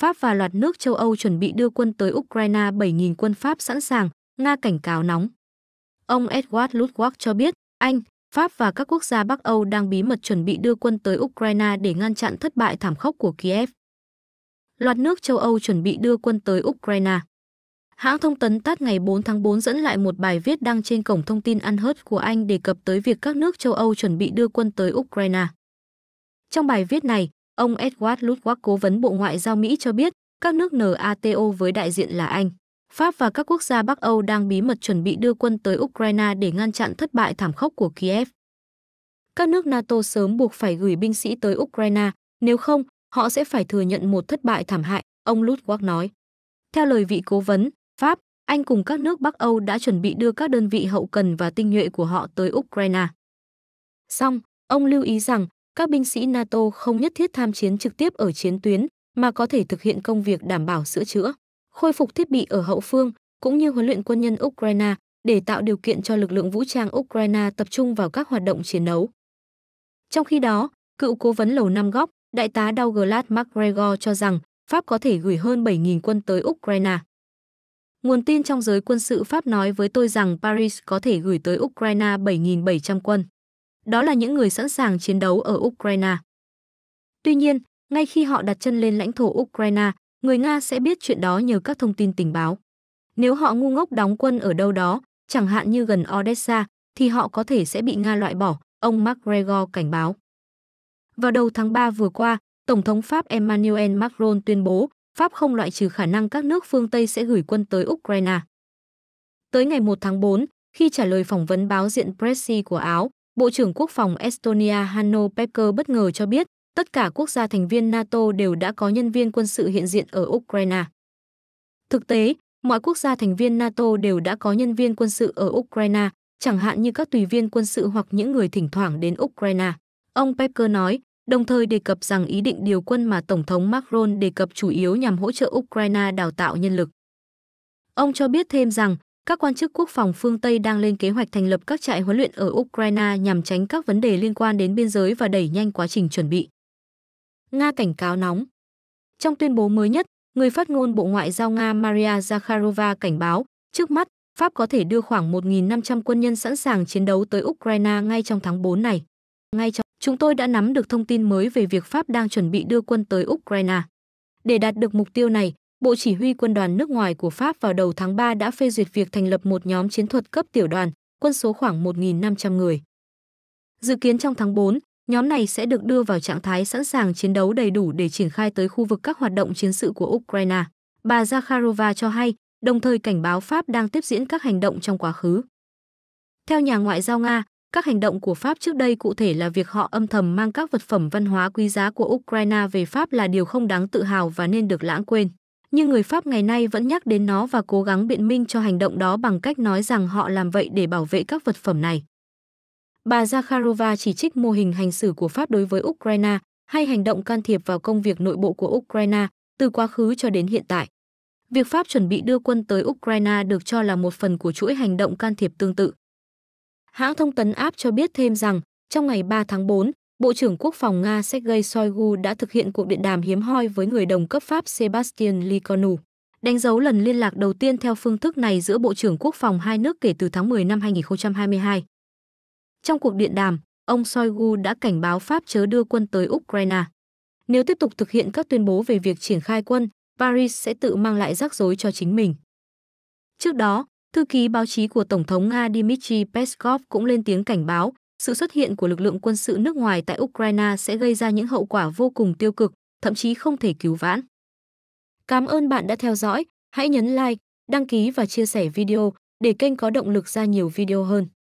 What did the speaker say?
Pháp và loạt nước châu Âu chuẩn bị đưa quân tới Ukraine 7.000 quân Pháp sẵn sàng, Nga cảnh cáo nóng. Ông Edward Ludwig cho biết, Anh, Pháp và các quốc gia Bắc Âu đang bí mật chuẩn bị đưa quân tới Ukraine để ngăn chặn thất bại thảm khốc của Kiev. Loạt nước châu Âu chuẩn bị đưa quân tới Ukraine. Hãng thông tấn TASS ngày 4 tháng 4 dẫn lại một bài viết đăng trên cổng thông tin Hớt của Anh đề cập tới việc các nước châu Âu chuẩn bị đưa quân tới Ukraine. Trong bài viết này, Ông Edward Ludwig, cố vấn Bộ Ngoại giao Mỹ cho biết, các nước NATO với đại diện là Anh, Pháp và các quốc gia Bắc Âu đang bí mật chuẩn bị đưa quân tới Ukraine để ngăn chặn thất bại thảm khốc của Kiev. Các nước NATO sớm buộc phải gửi binh sĩ tới Ukraine, nếu không, họ sẽ phải thừa nhận một thất bại thảm hại, ông Ludwig nói. Theo lời vị cố vấn, Pháp, Anh cùng các nước Bắc Âu đã chuẩn bị đưa các đơn vị hậu cần và tinh nhuệ của họ tới Ukraine. Song, ông lưu ý rằng các binh sĩ NATO không nhất thiết tham chiến trực tiếp ở chiến tuyến mà có thể thực hiện công việc đảm bảo sửa chữa, khôi phục thiết bị ở hậu phương cũng như huấn luyện quân nhân Ukraine để tạo điều kiện cho lực lượng vũ trang Ukraine tập trung vào các hoạt động chiến đấu. Trong khi đó, cựu cố vấn Lầu Năm Góc, đại tá Douglas MacGregor cho rằng Pháp có thể gửi hơn 7.000 quân tới Ukraine. Nguồn tin trong giới quân sự Pháp nói với tôi rằng Paris có thể gửi tới Ukraine 7.700 quân đó là những người sẵn sàng chiến đấu ở Ukraine. Tuy nhiên, ngay khi họ đặt chân lên lãnh thổ Ukraine, người Nga sẽ biết chuyện đó nhờ các thông tin tình báo. Nếu họ ngu ngốc đóng quân ở đâu đó, chẳng hạn như gần Odessa, thì họ có thể sẽ bị Nga loại bỏ, ông McGregor cảnh báo. Vào đầu tháng 3 vừa qua, Tổng thống Pháp Emmanuel Macron tuyên bố Pháp không loại trừ khả năng các nước phương Tây sẽ gửi quân tới Ukraine. Tới ngày 1 tháng 4, khi trả lời phỏng vấn báo diện Pressy của Áo, Bộ trưởng Quốc phòng Estonia Hanno Pekka bất ngờ cho biết tất cả quốc gia thành viên NATO đều đã có nhân viên quân sự hiện diện ở Ukraine. Thực tế, mọi quốc gia thành viên NATO đều đã có nhân viên quân sự ở Ukraine, chẳng hạn như các tùy viên quân sự hoặc những người thỉnh thoảng đến Ukraine. Ông Pekka nói, đồng thời đề cập rằng ý định điều quân mà Tổng thống Macron đề cập chủ yếu nhằm hỗ trợ Ukraine đào tạo nhân lực. Ông cho biết thêm rằng, các quan chức quốc phòng phương Tây đang lên kế hoạch thành lập các trại huấn luyện ở Ukraine nhằm tránh các vấn đề liên quan đến biên giới và đẩy nhanh quá trình chuẩn bị. Nga cảnh cáo nóng. Trong tuyên bố mới nhất, người phát ngôn Bộ Ngoại giao Nga Maria Zakharova cảnh báo, trước mắt, Pháp có thể đưa khoảng 1.500 quân nhân sẵn sàng chiến đấu tới Ukraine ngay trong tháng 4 này. Ngay trong, chúng tôi đã nắm được thông tin mới về việc Pháp đang chuẩn bị đưa quân tới Ukraine. Để đạt được mục tiêu này, Bộ Chỉ huy quân đoàn nước ngoài của Pháp vào đầu tháng 3 đã phê duyệt việc thành lập một nhóm chiến thuật cấp tiểu đoàn, quân số khoảng 1.500 người. Dự kiến trong tháng 4, nhóm này sẽ được đưa vào trạng thái sẵn sàng chiến đấu đầy đủ để triển khai tới khu vực các hoạt động chiến sự của Ukraine. Bà Zakharova cho hay, đồng thời cảnh báo Pháp đang tiếp diễn các hành động trong quá khứ. Theo nhà ngoại giao Nga, các hành động của Pháp trước đây cụ thể là việc họ âm thầm mang các vật phẩm văn hóa quý giá của Ukraine về Pháp là điều không đáng tự hào và nên được lãng quên nhưng người Pháp ngày nay vẫn nhắc đến nó và cố gắng biện minh cho hành động đó bằng cách nói rằng họ làm vậy để bảo vệ các vật phẩm này. Bà Zakharova chỉ trích mô hình hành xử của Pháp đối với Ukraine hay hành động can thiệp vào công việc nội bộ của Ukraine từ quá khứ cho đến hiện tại. Việc Pháp chuẩn bị đưa quân tới Ukraine được cho là một phần của chuỗi hành động can thiệp tương tự. Hãng thông tấn áp cho biết thêm rằng, trong ngày 3 tháng 4, Bộ trưởng Quốc phòng Nga Sergei Shoigu đã thực hiện cuộc điện đàm hiếm hoi với người đồng cấp Pháp Sebastian Liconu, đánh dấu lần liên lạc đầu tiên theo phương thức này giữa Bộ trưởng Quốc phòng hai nước kể từ tháng 10 năm 2022. Trong cuộc điện đàm, ông Shoigu đã cảnh báo Pháp chớ đưa quân tới Ukraine. Nếu tiếp tục thực hiện các tuyên bố về việc triển khai quân, Paris sẽ tự mang lại rắc rối cho chính mình. Trước đó, thư ký báo chí của Tổng thống Nga Dmitry Peskov cũng lên tiếng cảnh báo sự xuất hiện của lực lượng quân sự nước ngoài tại Ukraine sẽ gây ra những hậu quả vô cùng tiêu cực, thậm chí không thể cứu vãn. Cảm ơn bạn đã theo dõi, hãy nhấn like, đăng ký và chia sẻ video để kênh có động lực ra nhiều video hơn.